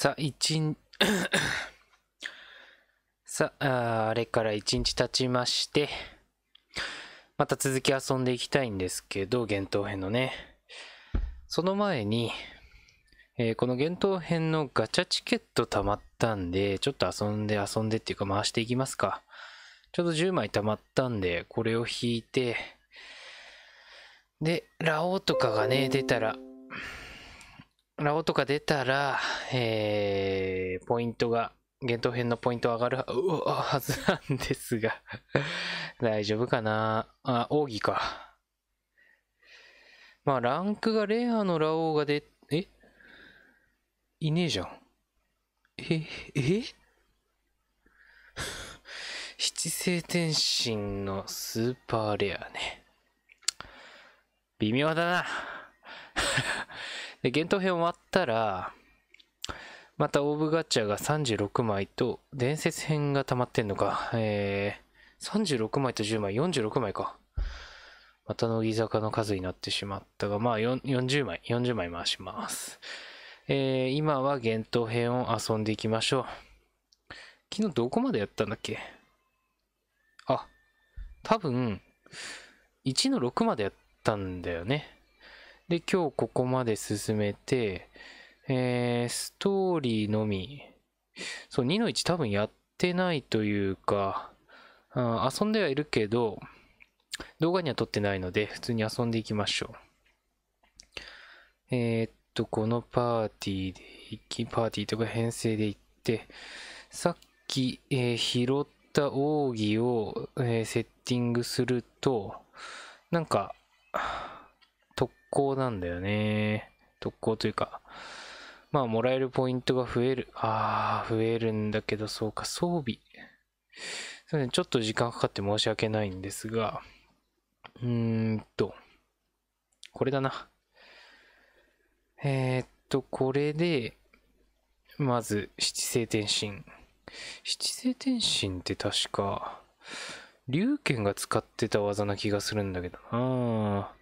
さ あ、さあ、あれから一日経ちまして、また続き遊んでいきたいんですけど、幻冬編のね。その前に、えー、この幻冬編のガチャチケット貯まったんで、ちょっと遊んで遊んでっていうか回していきますか。ちょうど10枚貯まったんで、これを引いて、で、ラオウとかがね、出たら、ラオとか出たら、えー、ポイントが、ゲート編のポイント上がるはずなんですが 大丈夫かなあ、奥義か。まあ、ランクがレアのラオウが出、えいねえじゃん。え、え 七星天心のスーパーレアね。微妙だな。で、幻冬編終わったら、またオーブガチャが36枚と、伝説編が溜まってんのか。えー、36枚と10枚、46枚か。また乃木坂の数になってしまったが、まあ40枚、40枚回します。えー、今は幻冬編を遊んでいきましょう。昨日どこまでやったんだっけあ、多分、1の6までやったんだよね。で、今日ここまで進めて、えー、ストーリーのみ、そう、2の1多分やってないというか、あ遊んではいるけど、動画には撮ってないので、普通に遊んでいきましょう。えー、っと、このパーティーで行き、パーティーとか編成で行って、さっき、えー、拾った奥義を、えー、セッティングすると、なんか、攻なんだよね。特攻というか、まあ、もらえるポイントが増える。ああ、増えるんだけど、そうか、装備。ちょっと時間かかって申し訳ないんですが、うーんと、これだな。えー、っと、これで、まず、七星転身。七星転身って確か、龍拳が使ってた技な気がするんだけどな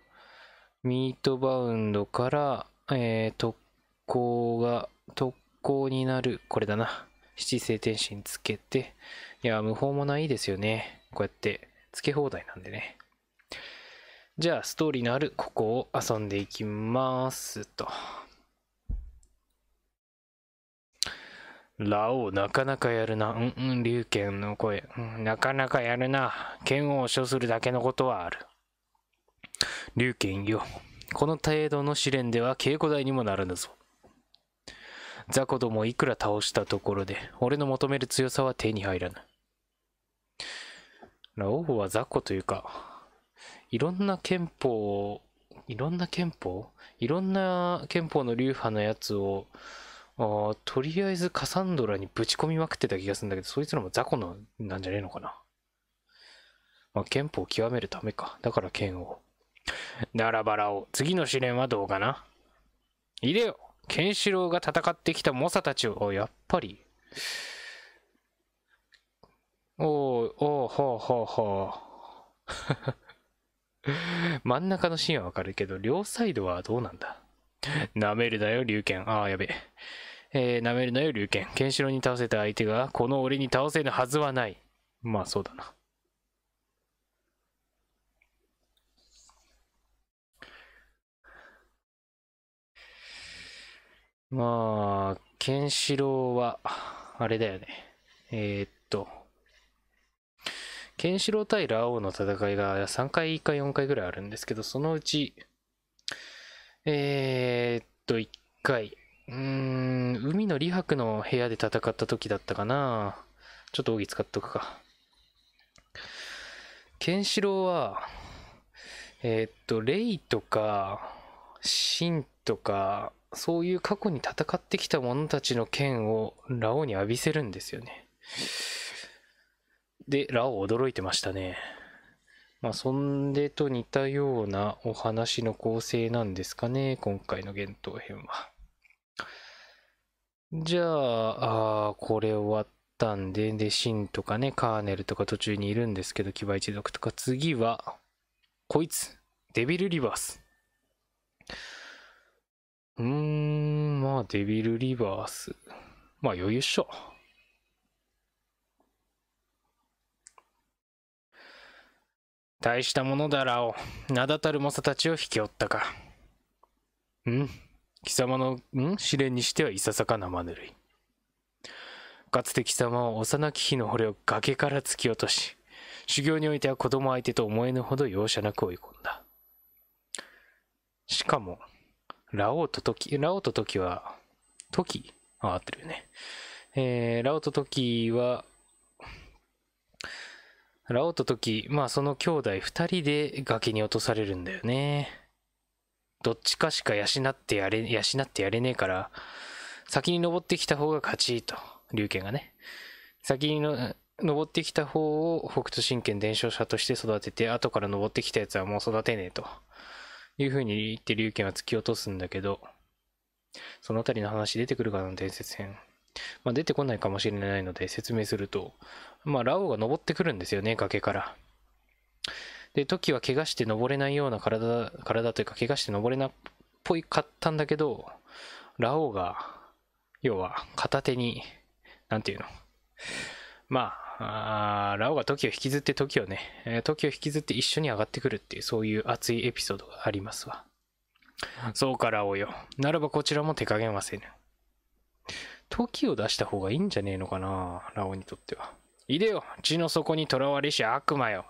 ミートバウンドから、えー、特攻が、特攻になる、これだな。七星天使につけて、いや、無法もないですよね。こうやって、つけ放題なんでね。じゃあ、ストーリーのあるここを遊んでいきますと。ラオウ、なかなかやるな。うんうん、竜剣の声、うん。なかなかやるな。剣を所するだけのことはある。龍賢よ。この程度の試練では稽古台にもならぬぞ。雑魚どもいくら倒したところで、俺の求める強さは手に入らぬ。ラオウは雑魚というか、いろんな憲法を、いろんな憲法いろんな憲法の流派のやつを、とりあえずカサンドラにぶち込みまくってた気がするんだけど、そいつらも雑魚のなんじゃねえのかな。まあ、憲法を極めるためか。だから剣を。ならばらを、次の試練はどうかな入れよケンシロウが戦ってきた猛者たちを、やっぱり。おおおおほうほうほう。真ん中のシーンはわかるけど、両サイドはどうなんだなめるなよ、龍拳。ああ、やべえ。な、ー、めるなよ、龍拳。ケンシロウに倒せた相手が、この俺に倒せぬはずはない。まあ、そうだな。まあ、ケンシロウは、あれだよね。えー、っと、ケンシロウ対ラオウの戦いが3回か4回ぐらいあるんですけど、そのうち、えー、っと、1回、うーん、海の李白の部屋で戦った時だったかな。ちょっと奥義使っとくか。ケンシロウは、えー、っと、レイとか、シンとか、そういう過去に戦ってきた者たちの剣をラオウに浴びせるんですよね。で、ラオ驚いてましたね。まあ、そんでと似たようなお話の構成なんですかね、今回の幻冬編は。じゃあ、あこれ終わったんで、で、シンとかね、カーネルとか途中にいるんですけど、騎馬一族とか、次は、こいつ、デビルリバース。うーん、まあ、デビルリバース。まあ、余裕っしょ。大したものだらを、名だたる猛者たちを引き負ったか。うん、貴様の、うん試練にしてはいささか生ぬるい。かつて貴様は幼き日の惚を崖から突き落とし、修行においては子供相手と思えぬほど容赦なく追い込んだ。しかも、ラオウとトキ、ラオウとトキは、トキあ、合ってるよね。えー、ラオウとトキは、ラオウとトキ、まあその兄弟二人で崖に落とされるんだよね。どっちかしか養ってやれ、養ってやれねえから、先に登ってきた方が勝ちと、龍拳がね。先にの登ってきた方を北斗神拳伝承者として育てて、後から登ってきたやつはもう育てねえと。いうふうに言って龍拳は突き落とすんだけど、そのあたりの話出てくるかな、伝説編。まあ、出てこないかもしれないので説明すると、まあ、ラオウが登ってくるんですよね、崖から。で、トキは怪我して登れないような体、体というか、怪我して登れなっぽいかったんだけど、ラオウが、要は片手に、なんていうの、まあ、あラオが時を引きずって時をね、時を引きずって一緒に上がってくるっていう、そういう熱いエピソードがありますわ。そうか、ラオよ。ならばこちらも手加減はせぬ。時を出した方がいいんじゃねえのかな、ラオにとっては。いでよ、地の底に囚われし悪魔よ。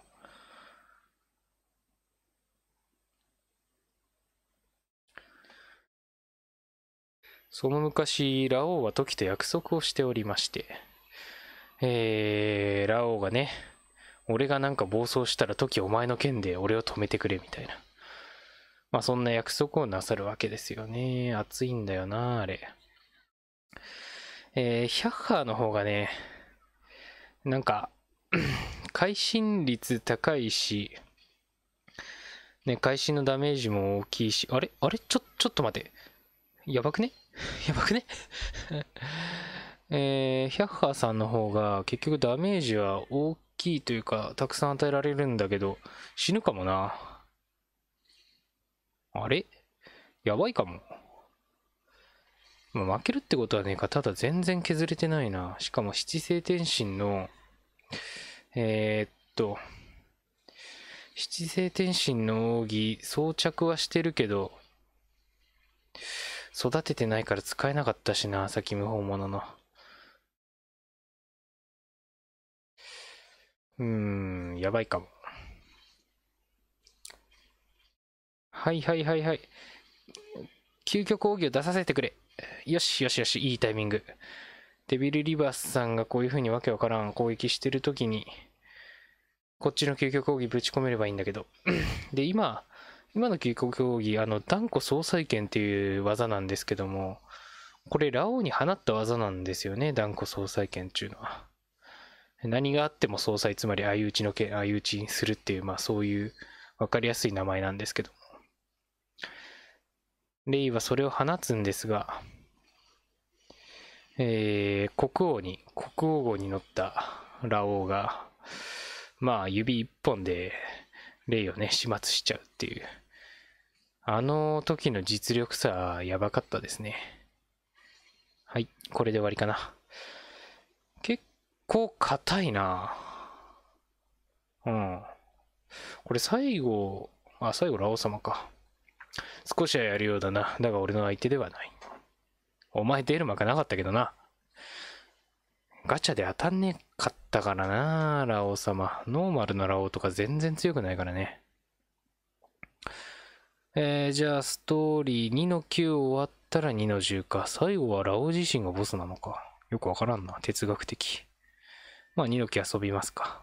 その昔、ラオウは時と約束をしておりまして、えー、ラオウがね、俺がなんか暴走したら時お前の件で俺を止めてくれみたいな。まあそんな約束をなさるわけですよね。熱いんだよな、あれ。えー、ヒャッハーの方がね、なんか 会心率高いし、ね、会心のダメージも大きいし、あれあれちょ、ちょっと待って。やばくね やばくねえー、ヒャッハーさんの方が結局ダメージは大きいというか、たくさん与えられるんだけど、死ぬかもな。あれやばいかも。ま負けるってことはねえか、ただ全然削れてないな。しかも七星転身の、えー、っと、七星転身の奥義、装着はしてるけど、育ててないから使えなかったしな、先無法者の。うーん、やばいかも。はいはいはいはい。究極奥義を出させてくれ。よしよしよし、いいタイミング。デビル・リバースさんがこういう風にわけわからん攻撃してる時に、こっちの究極奥義ぶち込めればいいんだけど。で、今、今の究極奥義、あの、断固総裁権っていう技なんですけども、これ、ラオウに放った技なんですよね、断固総裁権っていうのは。何があっても総裁、つまり相打ちのけ、相打ちにするっていう、まあそういう分かりやすい名前なんですけども。レイはそれを放つんですが、えー、国王に、国王号に乗ったラオウが、まあ指一本でレイをね、始末しちゃうっていう。あの時の実力差、やばかったですね。はい、これで終わりかな。こ硬いなうん。これ最後、あ、最後ラオ様か。少しはやるようだな。だが俺の相手ではない。お前出るまがなかったけどな。ガチャで当たんねえかったからな、ラオウ様。ノーマルのラオウとか全然強くないからね。えー、じゃあストーリー2の9終わったら2の10か。最後はラオウ自身がボスなのか。よくわからんな、哲学的。まあ、二の木遊びますか。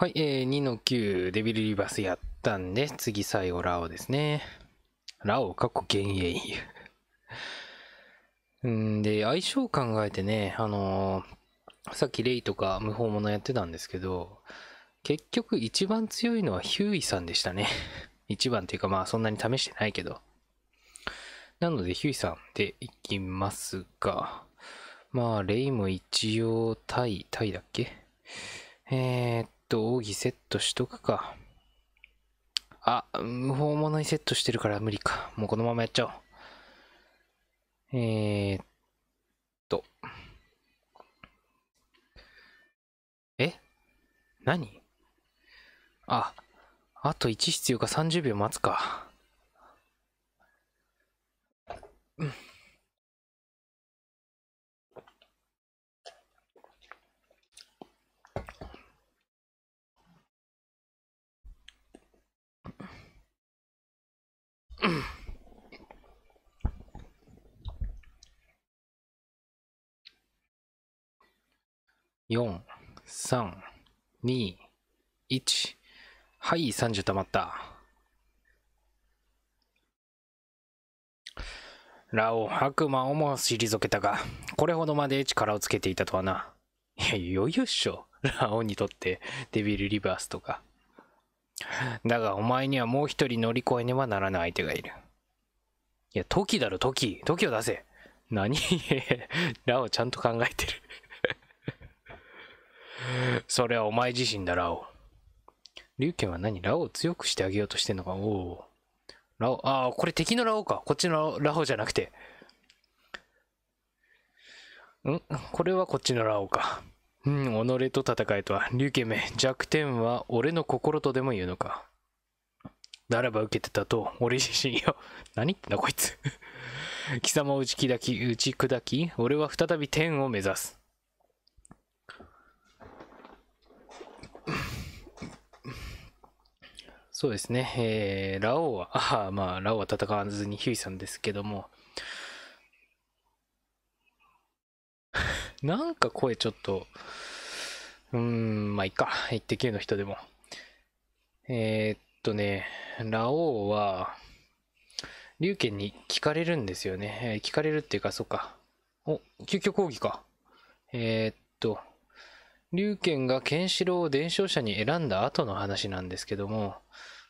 はい、えー、2の9、デビルリバースやったんで、次最後、ラオですね。ラオ、かっこ幻影。んで、相性考えてね、あのー、さっきレイとか無法者やってたんですけど、結局一番強いのはヒューイさんでしたね。一番っていうかまあそんなに試してないけど。なのでヒューイさんでいきますが、まあレイも一応タイ、タイだっけえー、っと奥義セットしとくか。あ、無法物にセットしてるから無理か。もうこのままやっちゃおう。えー、っと。え何あ、あと1必要か30秒待つか。うん。4、3、2、1。はい、30たまった。ラオ、悪魔をも退けたが、これほどまで力をつけていたとはな。いや、余裕っしょ。ラオにとって、デビルリバースとか。だがお前にはもう一人乗り越えねばならぬ相手がいる。いや、時だろ、時。時を出せ。何 ラオちゃんと考えてる それはお前自身だ、ラオ。龍拳は何ラオを強くしてあげようとしてんのかおお。ラオ、ああ、これ敵のラオか。こっちのラオじゃなくて。んこれはこっちのラオか。うん、己と戦えとは。竜家め、弱点は俺の心とでも言うのか。ならば受けてたと、俺自身よ。何言ってんだこいつ。貴様を打ち砕き、打ち砕き、俺は再び天を目指す。そうですね、えー、ラオウは、ああ、まあ、ラオウは戦わずにヒュイさんですけども、なんか声ちょっと、うーん、まあいいか。一滴の人でも。えー、っとね、ラオウは、龍拳に聞かれるんですよね。えー、聞かれるっていうか、そっか。お、究極奥義か。えー、っと、龍拳がケンシロウを伝承者に選んだ後の話なんですけども、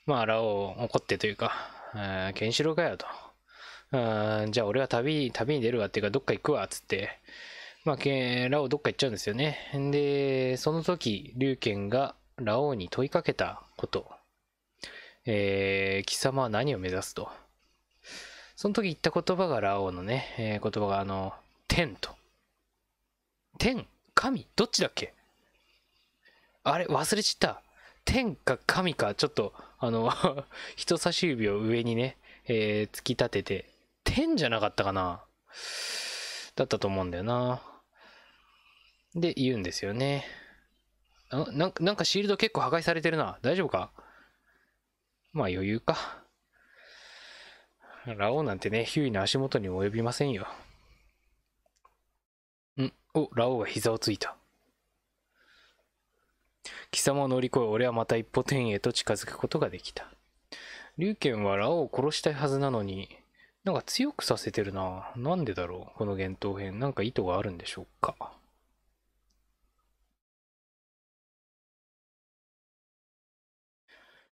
まあ、ラオウ怒ってというか、あケンシロウかよと。あじゃあ俺は旅、旅に出るわっていうか、どっか行くわ、つって、まあ、ラオどっか行っちゃうんですよね。で、その時、龍賢がラオウに問いかけたこと。えー、貴様は何を目指すと。その時言った言葉がラオウのね、えー、言葉があの、天と。天神どっちだっけあれ忘れちった。天か神か、ちょっと、あの 人差し指を上にね、えー、突き立てて、天じゃなかったかなだったと思うんだよな。で、言うんですよね。あなんか、なんかシールド結構破壊されてるな。大丈夫かまあ余裕か。ラオウなんてね、ヒューイの足元にも及びませんよ。んお、ラオウが膝をついた。貴様を乗り越え、俺はまた一歩天へと近づくことができた。龍拳はラオウを殺したいはずなのに、なんか強くさせてるな。なんでだろうこの幻冬編。なんか意図があるんでしょうか。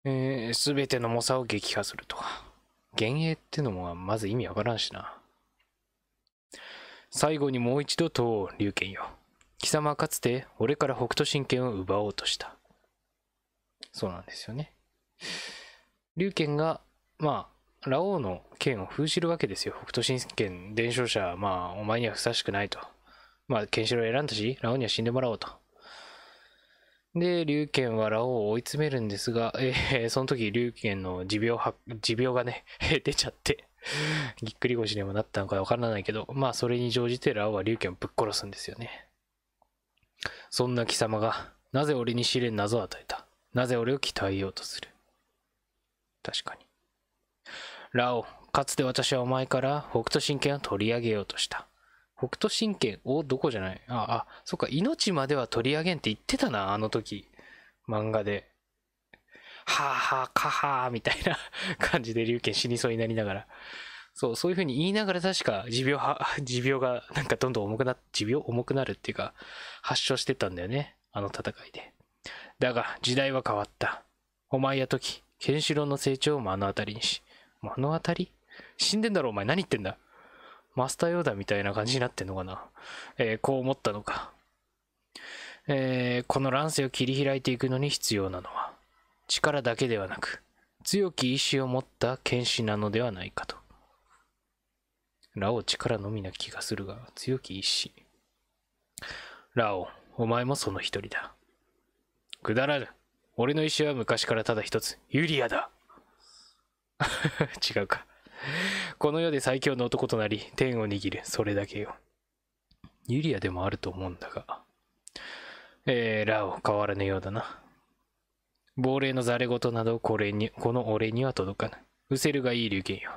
えー、全ての猛者を撃破するとか。幻影ってのもまず意味わからんしな。最後にもう一度問おう、龍拳よ。貴様はかつて俺から北斗神拳を奪おうとした。そうなんですよね。龍拳が、まあ、ラオウの剣を封じるわけですよ。北斗神拳伝承者、まあ、お前にはふさわしくないと。まあ、剣士郎選んだし、ラオウには死んでもらおうと。で、龍賢はラオウを追い詰めるんですが、えー、その時龍賢の持病は、持病がね、出ちゃってぎっくり腰にもなったのかわからないけど、まあそれに乗じてラオウは龍賢をぶっ殺すんですよね。そんな貴様が、なぜ俺に試練謎を与えたなぜ俺を鍛えようとする確かに。ラオウ、かつて私はお前から北斗神拳を取り上げようとした。北斗神拳をどこじゃないあ、あ、そっか、命までは取り上げんって言ってたな、あの時。漫画で。はあはあ、かはあ、みたいな 感じで龍拳死にそうになりながら。そう、そういう風に言いながら確か持病は、持病がなんかどんどん重くな、持病重くなるっていうか、発症してたんだよね。あの戦いで。だが、時代は変わった。お前や時、ケンシロウの成長を目の当たりにし。目の当たり死んでんだろ、お前。何言ってんだ。マスターヨーダみたいな感じになってんのかな。えー、こう思ったのか。えー、この乱世を切り開いていくのに必要なのは、力だけではなく、強き意志を持った剣士なのではないかと。ラオ力のみな気がするが、強き意志。ラオ、お前もその一人だ。くだらぬ。俺の意志は昔からただ一つ、ユリアだ。違うか。この世で最強の男となり、天を握る。それだけよ。ユリアでもあると思うんだが。えー、ラオ、変わらぬようだな。亡霊のざれ言など、これに、この俺には届かない。うせるがいい流言よ。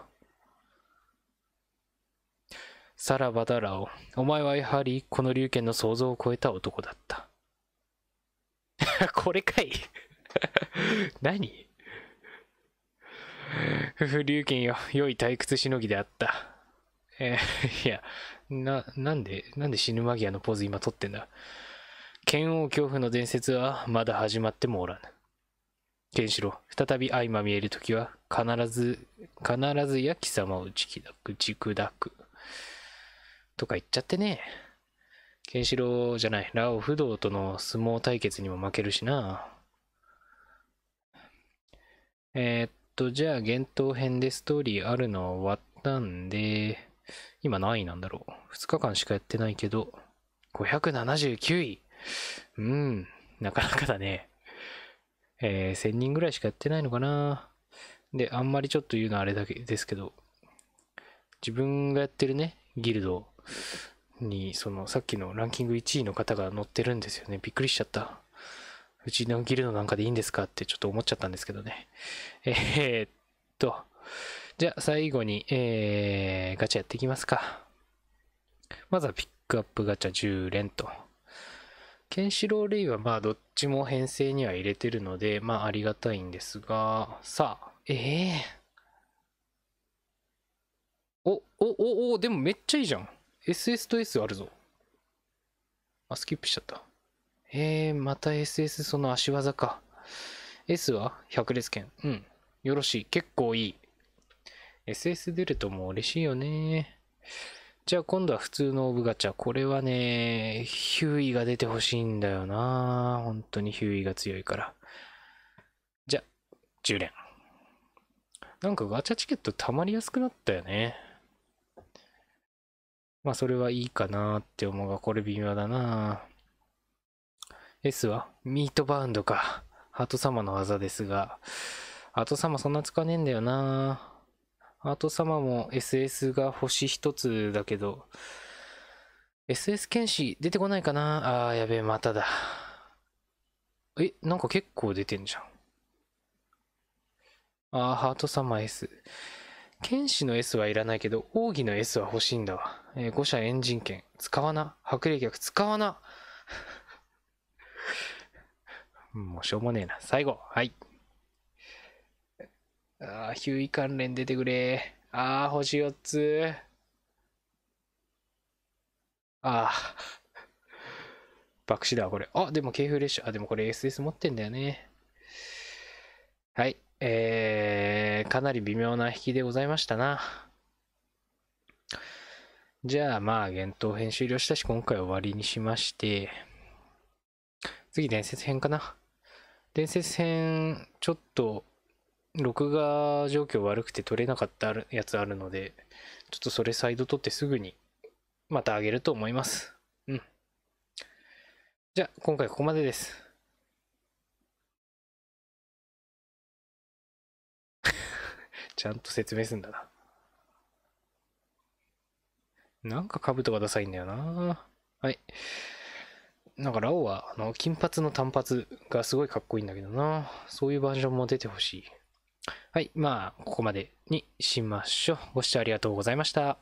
さらばだラオ、お前はやはりこの流言の想像を超えた男だった。これかい 何ふふ、龍拳よ、良い退屈しのぎであった。えー、いや、な、なんで、なんで死ぬ間際のポーズ今撮ってんだ剣王恐怖の伝説はまだ始まってもおらぬ。ケンシロウ、再び相まみえる時は、必ず、必ずや貴様を打ち砕く、打ち砕く。とか言っちゃってね。ケンシロウじゃない、ラオ不動との相撲対決にも負けるしな。えー、っと、じゃあ、幻冬編でストーリーあるのは終わったんで、今何位なんだろう。2日間しかやってないけど、579位。うん、なかなかだね。えー、1000人ぐらいしかやってないのかな。で、あんまりちょっと言うのはあれだけですけど、自分がやってるね、ギルドに、その、さっきのランキング1位の方が載ってるんですよね。びっくりしちゃった。うちのギルドなんかでいいんですかってちょっと思っちゃったんですけどね。えー、っと、じゃあ最後に、えー、ガチャやっていきますか。まずはピックアップガチャ10連と。ケンシロウレイはまあどっちも編成には入れてるので、まあありがたいんですが、さあ、ええー、お、お、お、お、でもめっちゃいいじゃん。SS と S あるぞ。あ、スキップしちゃった。えー、また SS その足技か。S は百列剣。うん。よろしい。結構いい。SS 出るともう嬉しいよね。じゃあ今度は普通のオブガチャ。これはね、ヒューイが出てほしいんだよな。本当にヒューイが強いから。じゃあ、10連。なんかガチャチケット溜まりやすくなったよね。まあそれはいいかなって思うが、これ微妙だな。S はミートバウンドか。ハート様の技ですが、ハート様そんな使ねえんだよなハート様も SS が星一つだけど、SS 剣士出てこないかなあー、やべえ、まただ。え、なんか結構出てんじゃん。あー、ハート様 S。剣士の S はいらないけど、奥義の S は欲しいんだわ。えー、5社エンジン剣。使わな。白霊客使わな。もうしょうもねえな。最後。はい。ああ、ヒューイ関連出てくれ。ああ、星4つ。ああ。爆死だ、これ。あ、でも警風列車。あ、でもこれ SS 持ってんだよね。はい。えー、かなり微妙な引きでございましたな。じゃあ、まあ、幻冬編終了したし、今回終わりにしまして、次伝説編かな。伝説編、ちょっと、録画状況悪くて撮れなかったやつあるので、ちょっとそれサイド撮ってすぐに、またあげると思います。うん。じゃあ、今回ここまでです。ちゃんと説明すんだな。なんか兜がダサいんだよな。はい。なんかラオは、あの、金髪の短髪がすごいかっこいいんだけどな。そういうバージョンも出てほしい。はい、まあ、ここまでにしましょう。ご視聴ありがとうございました。